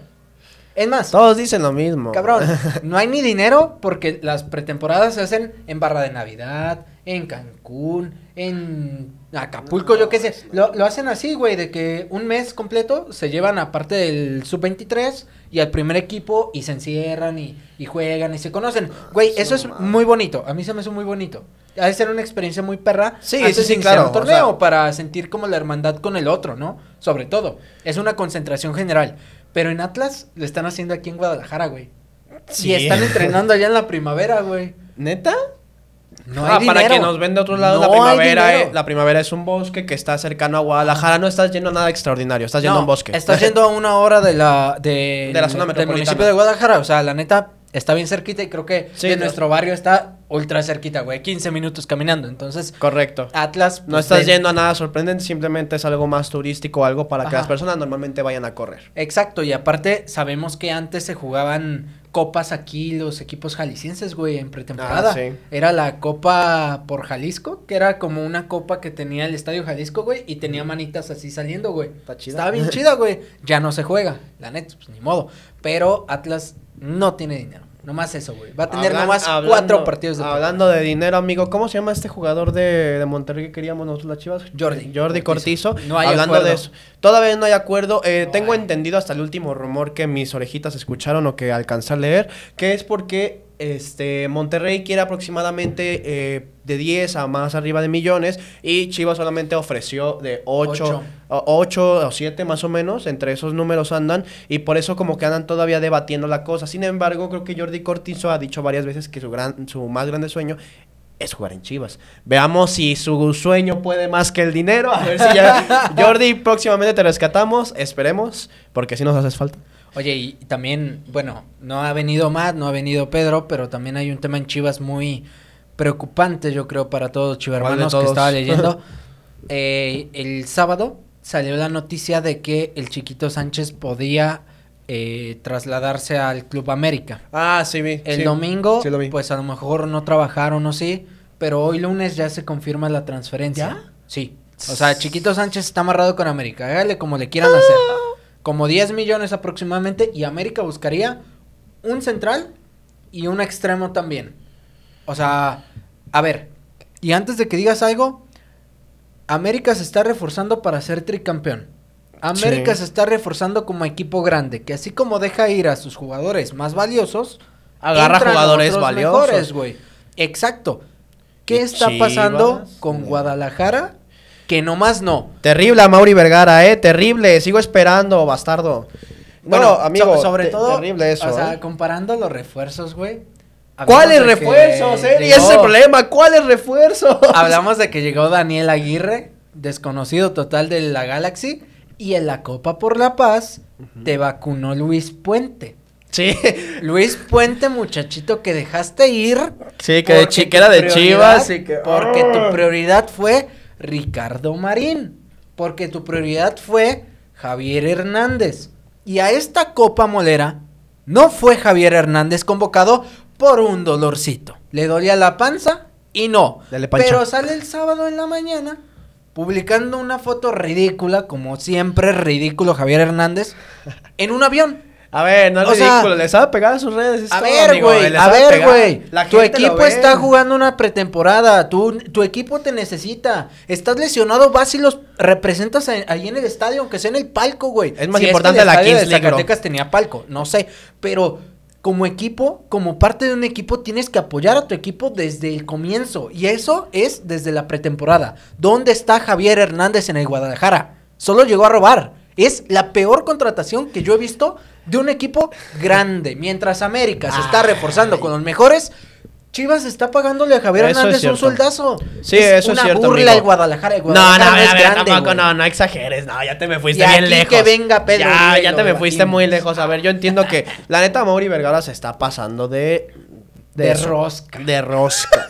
Es más. Todos dicen lo mismo. Cabrón, no hay ni dinero porque las pretemporadas se hacen en Barra de Navidad, en Cancún, en Acapulco, yo qué sé. Lo, hacen así, güey, de que un mes completo se llevan aparte del sub-23 y al primer equipo y se encierran y, juegan y se conocen. Ah, güey, eso es muy bonito. A mí se me hizo muy bonito. Ha de ser una experiencia muy perra. Sí, antes sí, claro. Un torneo para sentir como la hermandad con el otro, ¿no? Sobre todo. Es una concentración general. Pero en Atlas lo están haciendo aquí en Guadalajara, güey. Sí. Y están entrenando allá en la primavera, güey. ¿Neta? No ah, para quien nos ven de otro lado, la, primavera es, la primavera es un bosque que está cercano a Guadalajara. No estás yendo a nada extraordinario, estás yendo a un bosque. Estás yendo a una hora de la, de, la zona del municipio de Guadalajara. O sea, la neta, está bien cerquita y creo que nuestro barrio está ultra cerquita, güey, 15 minutos caminando. Entonces, correcto. Atlas no pues, estás yendo a nada sorprendente, simplemente es algo más turístico, algo para que las personas normalmente vayan a correr. Exacto, y aparte sabemos que antes se jugaban copas aquí los equipos jaliscienses, güey, en pretemporada. Ah, sí. Era la Copa por Jalisco, que era como una copa que tenía el Estadio Jalisco, güey, y tenía manitas así saliendo, güey. Está chida. Estaba bien chida, güey. Ya no se juega, la neta, pues ni modo. Pero Atlas no tiene dinero más eso, güey. Va a tener no nomás cuatro partidos de Hablando de dinero, amigo, ¿cómo se llama este jugador de, de Monterrey que queríamos nosotros las chivas? Jordi. Jordi Cortizo. No hay hablando de eso. Todavía no hay acuerdo. Eh, tengo entendido hasta el último rumor que mis orejitas escucharon o que alcancé a leer, que es porque este, Monterrey quiere aproximadamente eh, de 10 a más arriba de millones y Chivas solamente ofreció de 8, o 7 más o menos, entre esos números andan y por eso como que andan todavía debatiendo la cosa. Sin embargo, creo que Jordi Cortizo ha dicho varias veces que su, gran, su más grande sueño es jugar en Chivas. Veamos si su sueño puede más que el dinero. A ver si ya... Jordi, próximamente te rescatamos, esperemos, porque si nos haces falta. Oye, y también, bueno, no ha venido Matt, no ha venido Pedro, pero también hay un tema en Chivas muy preocupante, yo creo, para todos chivermanos que estaba leyendo. Eh, el sábado salió la noticia de que el chiquito Sánchez podía eh, trasladarse al Club América. Ah, sí, vi. El domingo, pues a lo mejor no trabajaron o sí, pero hoy lunes ya se confirma la transferencia. ¿Ya? Sí. O sea, Chiquito Sánchez está amarrado con América. Hágale como le quieran ah. hacer como 10 millones aproximadamente y América buscaría un central y un extremo también. O sea, a ver, y antes de que digas algo, América se está reforzando para ser tricampeón. América se está reforzando como equipo grande, que así como deja ir a sus jugadores más valiosos, agarra jugadores valiosos, güey. Exacto. ¿Qué está pasando con eh. Guadalajara que nomás no. Terrible a Mauri Vergara, ¿eh? Terrible. Sigo esperando, bastardo. Bueno, amigo, sobre todo, terrible eso. O sea, eh. comparando los refuerzos, güey. ¿Cuáles refuerzos, eh? Y ese es el problema, ¿cuáles refuerzos? Hablamos de que llegó Daniel Aguirre, desconocido total de la Galaxy, y en la Copa por la Paz te vacunó Luis Puente. Sí. Luis Puente, muchachito, que dejaste ir. Sí, que era de Chivas. Porque tu ¡ah! prioridad fue Ricardo Marín, porque tu prioridad fue Javier Hernández. Y a esta Copa Molera no fue Javier Hernández convocado por un dolorcito. Le dolía la panza y no. pero sale el sábado en la mañana publicando una foto ridícula, como siempre ridículo Javier Hernández, en un avión. A ver, no es ridículo. le pegar a sus redes. a, ver, güey. A ver, güey. Tu equipo está jugando una pretemporada. Tu, tu equipo te necesita. Estás lesionado, vas y los representas ahí en el estadio, aunque sea en el palco, güey. Es más importante que la Kings tenía palco, no sé. Pero como equipo, como parte de un equipo, tienes que apoyar a tu equipo desde el comienzo. Y eso es desde la pretemporada. ¿Dónde está Javier Hernández en el Guadalajara? Solo llegó a robar. Es la peor contratación que yo he visto de un equipo grande. Mientras América se está reforzando con los mejores, Chivas está pagándole a Javier Hernández un soldazo. Sí, eso es cierto. Una burla de Guadalajara. no, no, no, es a tampoco, no, no exageres. No, ya te me fuiste bien lejos. que venga Pedro. Ya, ya te me fuiste muy lejos. A ver, yo entiendo que la neta Mauri Vergara se está pasando de, de rosca. De rosca.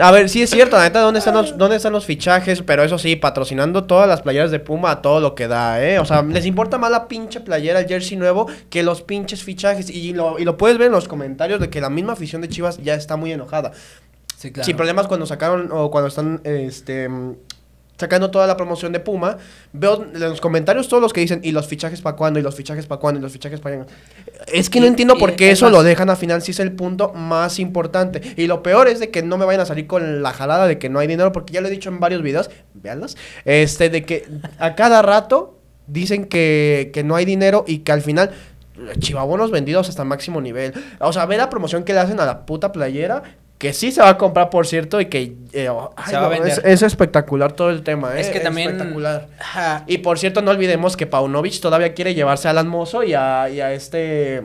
A ver, sí es cierto, la neta, ¿dónde están, los, ¿dónde están los fichajes? Pero eso sí, patrocinando todas las playeras de Puma a todo lo que da, ¿eh? O sea, les importa más la pinche playera, el jersey nuevo, que los pinches fichajes. Y lo, y lo puedes ver en los comentarios de que la misma afición de Chivas ya está muy enojada. Sí, claro. Sin problemas cuando sacaron o cuando están, este sacando toda la promoción de Puma, veo en los comentarios todos los que dicen, y los fichajes para cuándo, y los fichajes para cuándo, y los fichajes para cuándo. Es que no entiendo por qué eso lo dejan al final si es el punto más importante. Y lo peor es de que no me vayan a salir con la jalada de que no hay dinero, porque ya lo he dicho en varios videos, veanlos, este, de que a cada rato dicen que, que no hay dinero y que al final chivabonos vendidos hasta máximo nivel. O sea, ve la promoción que le hacen a la puta playera que sí se va a comprar, por cierto, y que eh, oh, se va a vender. Es, espectacular todo el tema, ¿eh? Es que también... Espectacular. Y por cierto, no olvidemos que Paunovic todavía quiere llevarse a Alan Mozo y a, este...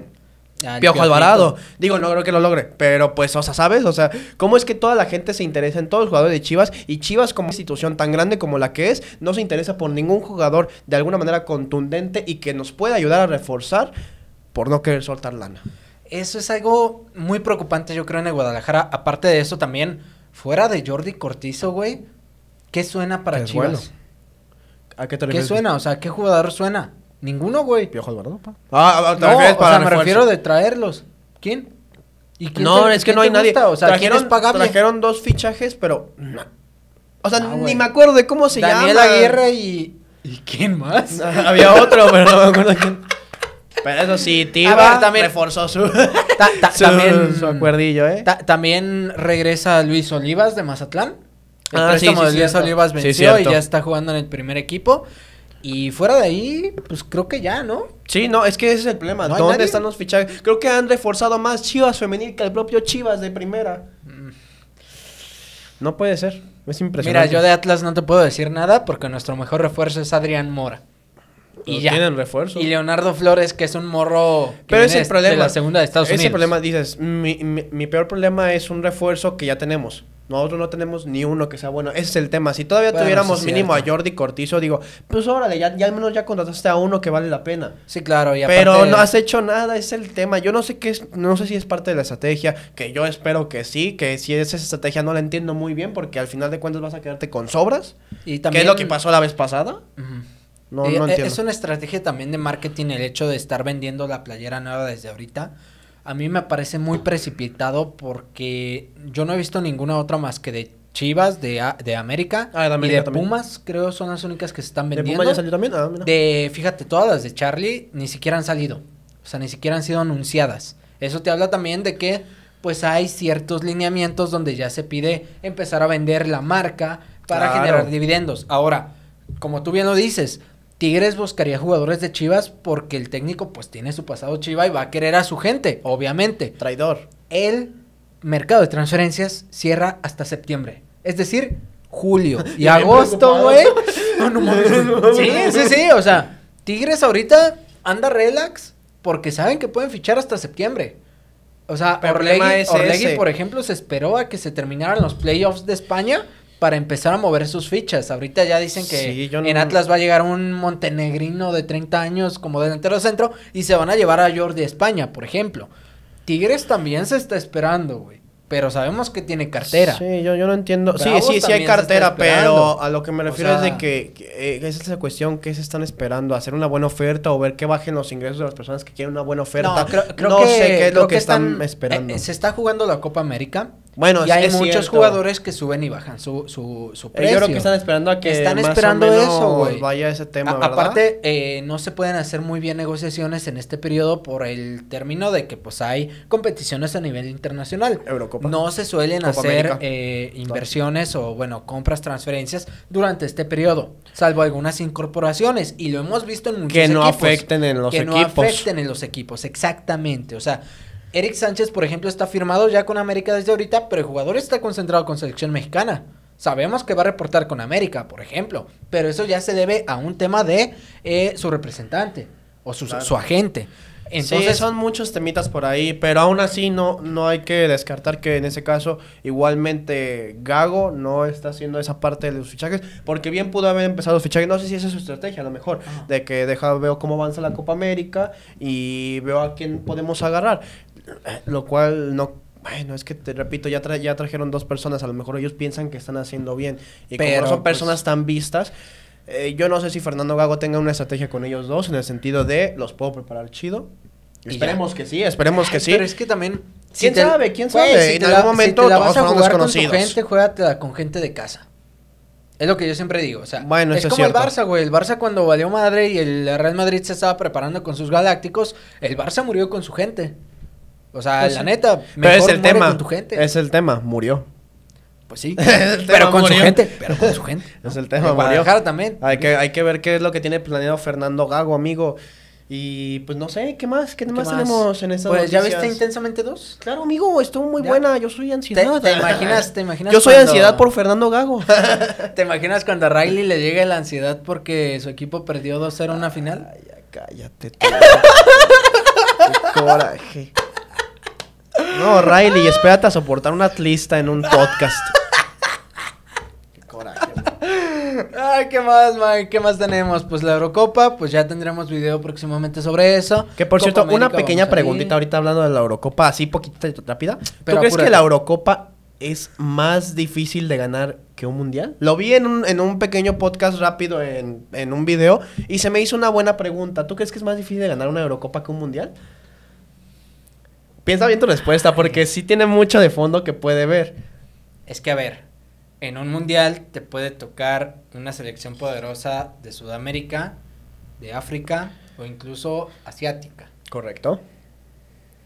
Piojo Alvarado. Digo, no creo que lo logre, pero pues, o sea, ¿sabes? O sea, ¿cómo es que toda la gente se interesa en todos los jugadores de Chivas y Chivas como institución tan grande como la que es, no se interesa por ningún jugador de alguna manera contundente y que nos pueda ayudar a reforzar por no querer soltar lana? Eso es algo muy preocupante, yo creo, en el Guadalajara. Aparte de eso, también, fuera de Jordi Cortizo, güey, ¿qué suena para Chivas? ¿A qué te ¿Qué suena? O sea, ¿qué jugador suena? Ninguno, güey. Piojo Eduardo. Ah, para ah, ah, o sea, me refiero de traerlos. ¿Quién? ¿Y no, es que no hay nadie. O sea, trajeron, ¿quién Trajeron dos fichajes, pero... O sea, ni me acuerdo de cómo se Daniel llama. Daniel Aguirre y... ¿Y quién más? Había otro, pero no me acuerdo quién. Pero eso sí, Tiva ah, también, reforzó su, también, su acuerdillo, ¿eh? también regresa Luis Olivas de Mazatlán. El ah, sí, de Luis Olivas venció y ya está jugando en el primer equipo. Y fuera de ahí, pues creo que ya, ¿no? Sí, no, es que ese es el problema. ¿Dónde están los fichajes? Creo que han reforzado más Chivas femenil que el propio Chivas de primera. No puede ser. Es impresionante. Mira, yo de Atlas no te puedo decir nada porque nuestro mejor refuerzo es Adrián Mora y ya. tienen refuerzo. Y Leonardo Flores, que es un morro que Pero de la segunda de Estados Unidos. Ese problema, dices, mi, mi, peor problema es un refuerzo que ya tenemos. Nosotros no tenemos ni uno que sea bueno. Ese es el tema. Si todavía tuviéramos mínimo a Jordi Cortizo, digo, pues órale, ya, ya al menos ya contrataste a uno que vale la pena. Sí, claro. Y aparte... Pero no has hecho nada, es el tema. Yo no sé qué es, no sé si es parte de la estrategia, que yo espero que sí, que si es esa estrategia no la entiendo muy bien, porque al final de cuentas vas a quedarte con sobras. Y también... ¿Qué es lo que pasó la vez pasada? Eh, eh, es una estrategia también de marketing el hecho de estar vendiendo la playera nueva desde ahorita. A mí me parece muy precipitado porque yo no he visto ninguna otra más que de Chivas, de, América, ah, de América y de Pumas, creo son las únicas que se están vendiendo. ¿De Pumas ya también? Ah, fíjate, todas las de Charlie ni siquiera han salido. O sea, ni siquiera han sido anunciadas. Eso te habla también de que pues hay ciertos lineamientos donde ya se pide empezar a vender la marca para generar dividendos. Ahora, como tú bien lo dices, Tigres buscaría jugadores de Chivas porque el técnico pues tiene su pasado Chiva y va a querer a su gente, obviamente. Traidor. El mercado de transferencias cierra hasta septiembre. Es decir, julio y agosto, güey. Sí, sí, sí, o sea, Tigres ahorita anda relax porque saben que pueden fichar hasta septiembre. O sea, por ejemplo, se esperó a que se terminaran los playoffs de España para empezar a mover sus fichas. Ahorita ya dicen que en Atlas va a llegar un montenegrino de 30 años como delantero centro y se van a llevar a Jordi España, por ejemplo. Tigres también se está esperando, güey pero sabemos que tiene cartera. Sí, yo, no entiendo. sí, sí, sí hay cartera, pero a lo que me refiero es de que, eh, es esa cuestión que se están esperando, hacer una buena oferta o ver que bajen los ingresos de las personas que quieren una buena oferta. No, creo, sé qué es lo que, están, esperando. Eh, se está jugando la Copa América. Bueno, y hay muchos jugadores que suben y bajan su, su, precio. Eh, yo creo que están esperando a que están más esperando o menos eso, güey. Vaya ese tema, Aparte, no se pueden hacer muy bien negociaciones en este periodo por el término de que pues hay competiciones a nivel internacional. No se suelen hacer eh, inversiones o, bueno, compras, transferencias durante este periodo, salvo algunas incorporaciones. Y lo hemos visto en muchos Que no afecten en los equipos. Que no afecten en los equipos, exactamente. O sea, Eric Sánchez, por ejemplo, está firmado ya con América desde ahorita, pero el jugador está concentrado con selección mexicana. Sabemos que va a reportar con América, por ejemplo, pero eso ya se debe a un tema de eh, su representante o su, su agente. Entonces son muchos temitas por ahí, pero aún así no, no hay que descartar que en ese caso igualmente Gago no está haciendo esa parte de los fichajes, porque bien pudo haber empezado los fichajes, no sé si esa es su estrategia a lo mejor, de que deja, veo cómo avanza la Copa América y veo a quién podemos agarrar, lo cual no bueno, es que te repito, ya, ya trajeron dos personas, a lo mejor ellos piensan que están haciendo bien. Y como no son pues personas tan vistas, eh, yo no sé si Fernando Gago tenga una estrategia con ellos dos en el sentido de los puedo preparar chido Esperemos que sí, esperemos que sí. Pero es que también. ¿Quién sabe? ¿Quién sabe? Pues, en algún momento si te a jugar Con gente, juega con gente de casa. Es lo que yo siempre digo. O sea, es como el Barça, güey. El Barça cuando valió madre y el Real Madrid se estaba preparando con sus galácticos, el Barça murió con su gente. O sea, pues la neta, pero es el tema, tu gente. Es el tema, murió. Pues sí. pero con su gente. Pero con su gente. Es el tema. también. Hay que, hay que ver qué es lo que tiene planeado Fernando Gago, amigo. Y pues no sé, ¿qué más? ¿Qué, más, tenemos en esta Pues ya viste intensamente dos. Claro, amigo, estuvo muy buena. Yo soy ansiedad. ¿Te, imaginas, te imaginas? Yo soy ansiedad por Fernando Gago. ¿Te imaginas cuando a Riley le llegue la ansiedad porque su equipo perdió 2-0 en una final? Ay, cállate. Qué coraje. No, Riley, espérate a soportar una atlista en un podcast. Qué coraje, ¿qué más, Mike? ¿Qué más tenemos? Pues la Eurocopa, pues ya tendremos video próximamente sobre eso. Que por cierto, una pequeña preguntita ahorita hablando de la Eurocopa, así poquita rápida. ¿Tú crees que la Eurocopa es más difícil de ganar que un mundial? Lo vi en un, pequeño podcast rápido en, en un video y se me hizo una buena pregunta. ¿Tú crees que es más difícil de ganar una Eurocopa que un mundial? Piensa bien tu respuesta porque sí tiene mucho de fondo que puede ver. Es que a ver, en un mundial te puede tocar una selección poderosa de Sudamérica, de África o incluso asiática. Correcto.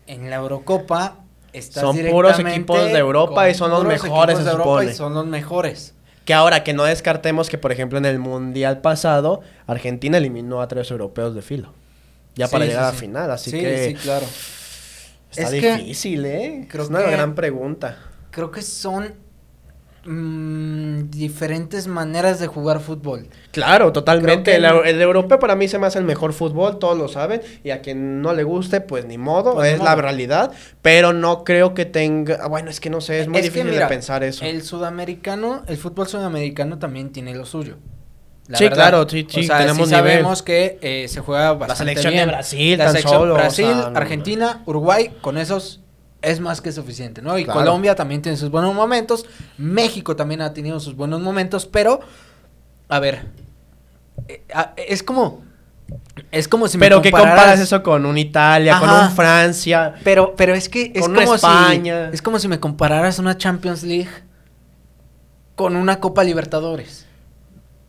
En la Eurocopa estás son puros equipos de Europa y son los mejores se de Europa Y son los mejores. Que ahora que no descartemos que por ejemplo en el mundial pasado Argentina eliminó a tres europeos de filo. Ya para llegar a la final, así que Sí, claro. Está difícil, ¿eh? es una gran pregunta. Creo que son Mm, diferentes maneras de jugar fútbol. Claro, totalmente. El, europeo para mí se me hace el mejor fútbol, todos lo saben. Y a quien no le guste, pues ni modo, pues es la realidad. Pero no creo que tenga. Bueno, es que no sé, es muy difícil de pensar eso. El sudamericano, el fútbol sudamericano también tiene lo suyo. sí, claro, sí, sí, tenemos sabemos que eh, se juega bastante La selección de Brasil, la selección solo, Brasil, Argentina, Uruguay, con esos es más que suficiente, ¿no? Y Colombia también tiene sus buenos momentos, México también ha tenido sus buenos momentos, pero, a ver, eh, es como... Es como si me compararas... comparas eso con un Italia, con un Francia. Pero, pero es que es como España. es como si me compararas una Champions League con una Copa Libertadores.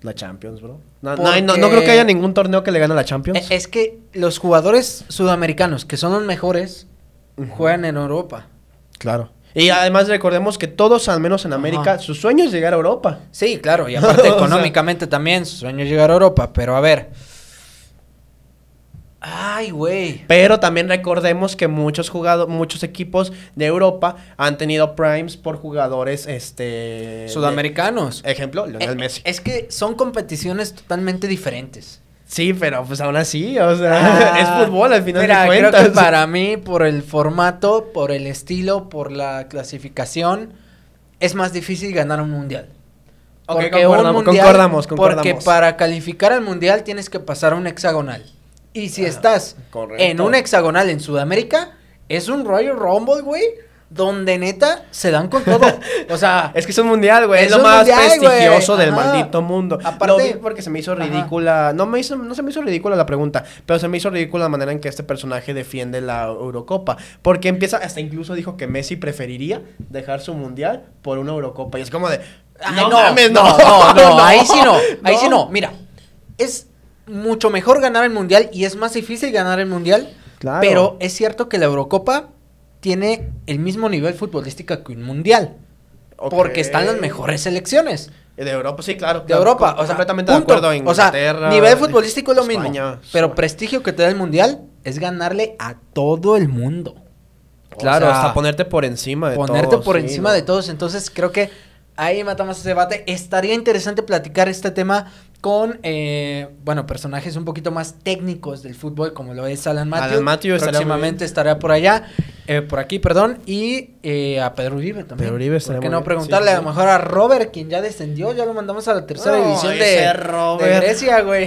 La Champions, bro. No, no, no, creo que haya ningún torneo que le gane a la Champions. Es que los jugadores sudamericanos, que son los mejores, juegan en Europa. Claro. Y además recordemos que todos, al menos en América, su sueño es llegar a Europa. Sí, claro, y aparte económicamente también, su sueño es llegar a Europa, pero a ver. Ay, güey. Pero también recordemos que muchos jugadores, muchos equipos de Europa han tenido primes por jugadores este sudamericanos. ejemplo, Lionel eh, Messi. Es que son competiciones totalmente diferentes. Sí, pero pues aún así, o sea, ah, es fútbol al final de cuentas. Creo que para mí, por el formato, por el estilo, por la clasificación, es más difícil ganar un mundial. Okay, concordamos, concordamos, Porque para calificar al mundial tienes que pasar un hexagonal. Y si ah, estás en un hexagonal en Sudamérica, es un Royal Rumble, güey donde neta se dan con todo. O sea, es que es un mundial, güey. Es lo más prestigioso del maldito mundo. Aparte, porque se me hizo ridícula. No me hizo, no se me hizo ridícula la pregunta, pero se me hizo ridícula la manera en que este personaje defiende la Eurocopa. Porque empieza, hasta incluso dijo que Messi preferiría dejar su mundial por una Eurocopa. Y es como de. no, no, no, no, no, ahí sí no, ahí sí no. Mira, es mucho mejor ganar el mundial y es más difícil ganar el mundial. Claro. Pero es cierto que la Eurocopa tiene el mismo nivel futbolístico que un mundial. Porque están las mejores selecciones. De Europa, sí, claro. De Europa, o sea, completamente de acuerdo. Inglaterra, o sea, nivel futbolístico es lo mismo. Pero prestigio que te da el mundial es ganarle a todo el mundo. Claro, o hasta ponerte por encima de ponerte todos. Ponerte por encima de todos. Entonces creo que ahí matamos ese debate. Estaría interesante platicar este tema con, eh, bueno, personajes un poquito más técnicos del fútbol, como lo es Alan Matthew. Alan próximamente estará por allá, eh, por aquí, perdón, y eh, a Pedro Uribe también. Pedro Uribe ¿Por qué no preguntarle a lo mejor a Robert, quien ya descendió, ya lo mandamos a la tercera división de, Grecia, güey.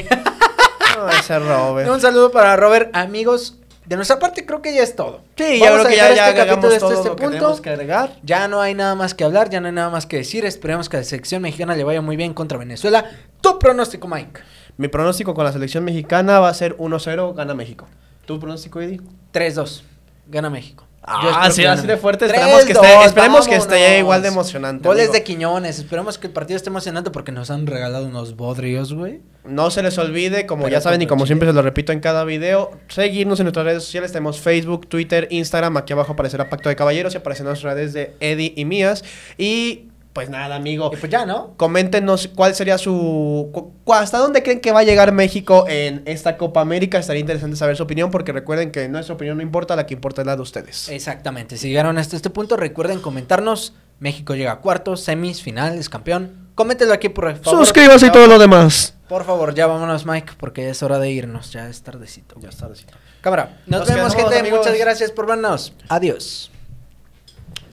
ese Robert. un saludo para Robert, amigos. De nuestra parte creo que ya es todo. Sí, ya creo que ya, ya este agregamos todo este punto. que agregar. Ya no hay nada más que hablar, ya no hay nada más que decir. Esperemos que la selección mexicana le vaya muy bien contra Venezuela. Tu pronóstico, Mike. Mi pronóstico con la selección mexicana va a ser 1-0, gana México. ¿Tu pronóstico, Eddie? 3-2, gana México. Ah, así de fuerte. Esperemos, que, esté, esperemos que esté, igual de emocionante. Goles de Quiñones. Esperemos que el partido esté emocionante porque nos han regalado unos bodrios, güey. No se les olvide, como ya saben y como siempre se lo repito en cada video, seguirnos en nuestras redes sociales. Tenemos Facebook, Twitter, Instagram. Aquí abajo aparecerá Pacto de Caballeros y aparecen las redes de Eddie y mías. Y pues nada, amigo. Y pues ya, ¿no? Coméntenos cuál sería su. ¿Hasta dónde creen que va a llegar México en esta Copa América? Estaría interesante saber su opinión, porque recuerden que no nuestra opinión no importa, la que importa es la de ustedes. Exactamente. Si llegaron hasta este punto, recuerden comentarnos. México llega a cuartos, semis, finales, campeón. Coméntenlo aquí, por favor. Suscríbase y todo lo demás. Por favor, ya vámonos, Mike, porque es hora de irnos. Ya es tardecito. Ya es tardecito. Cámara, nos, vemos, gente. Muchas gracias por vernos. Adiós.